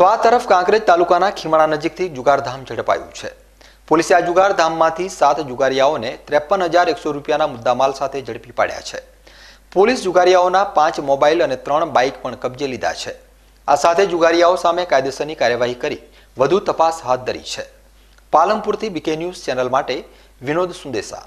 તો આ તરફ કાંકરેજ તાલુકાના ખીમાણા નજીકથી જુગારધામ ઝડપાયું છે પોલીસે આ જુગારધામમાંથી સાત જુગારિયાઓને ત્રેપન હજાર એકસો રૂપિયાના મુદ્દામાલ સાથે ઝડપી પાડ્યા છે પોલીસ જુગારિયાઓના પાંચ મોબાઈલ અને ત્રણ બાઇક પણ કબજે લીધા છે આ સાથે જુગારિયાઓ સામે કાયદેસરની કાર્યવાહી કરી વધુ તપાસ હાથ ધરી છે પાલનપુરથી બીકે ન્યૂઝ ચેનલ માટે વિનોદ સુંદેસા